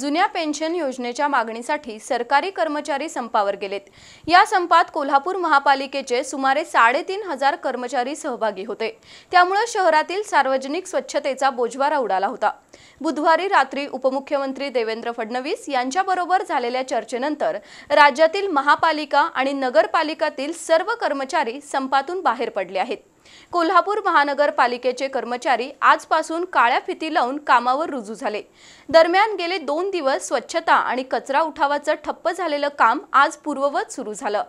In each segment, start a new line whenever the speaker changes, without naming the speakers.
जुन्या पेन्शन योजनेच्या मागणीसाठी सरकारी कर्मचारी संपावर गेलेत या संपात कोल्हापूर महापालिकेचे सुमारे साडेतीन हजार कर्मचारी सहभागी होते त्यामुळे शहरातील सार्वजनिक स्वच्छतेचा बोजवारा उडाला होता बुधवारी रात्री उपमुख्यमंत्री देवेंद्र फडणवीस यांच्याबरोबर झालेल्या चर्चेनंतर राज्यातील महापालिका आणि नगरपालिकातील सर्व कर्मचारी संपातून बाहेर पडले आहेत कोल्हापूर महानगरपालिकेचे कर्मचारी आजपासून काळ्या फिती लावून कामावर रुजू झाले दरम्यान गेले दोन दिवस स्वच्छता आणि कचरा उठावाचं ठप्प झालेलं काम आज पूर्ववत सुरू झालं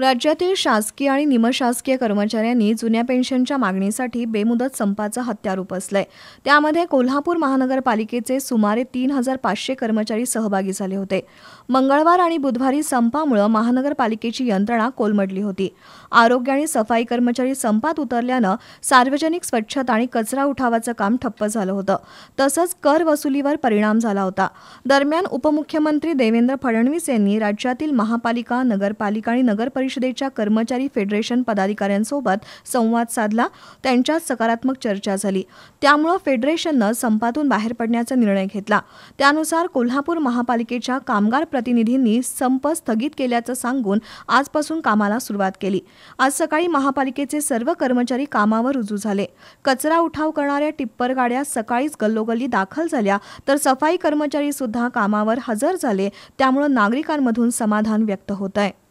राज्यातील शासकीय आणि निमशासकीय कर्मचाऱ्यांनी जुन्या पेन्शनच्या मागणीसाठी बेमुदत संपाचा हत्यार उपसलंय त्यामध्ये कोल्हापूर महानगरपालिकेचे सुमारे तीन हजार पाचशे कर्मचारी सहभागी झाले होते मंगळवार आणि बुधवारी संपामुळे महानगरपालिकेची यंत्रणा कोलमडली होती आरोग्य आणि सफाई कर्मचारी संपात उतरल्यानं सार्वजनिक स्वच्छता आणि कचरा उठावाचं काम ठप्प झालं होतं तसंच कर वसुलीवर परिणाम झाला होता दरम्यान उपमुख्यमंत्री देवेंद्र फडणवीस यांनी राज्यातील महापालिका नगरपालिका आणि नगर परिषदेच्या कर्मचारी फेडरेशन पदाधिकाऱ्यांसोबत संवाद साधला त्यांच्यात सकारात्मक चर्चा झाली त्यामुळं फेडरेशननं संपातून बाहेर पडण्याचा निर्णय घेतला त्यानुसार कोल्हापूर महापालिकेच्या कामगार प्रतिनिधींनी संप स्थगित केल्याचं सांगून आजपासून कामाला सुरुवात केली आज सकाळी महापालिकेचे सर्व कर्मचारी कामावर रुजू झाले कचरा उठाव करणाऱ्या टिप्पर गाड्या सकाळीच गल्लोगल्ली दाखल झाल्या तर सफाई कर्मचारी सुद्धा कामावर हजर झाले त्यामुळे नागरिकांमधून समाधान व्यक्त होत आहे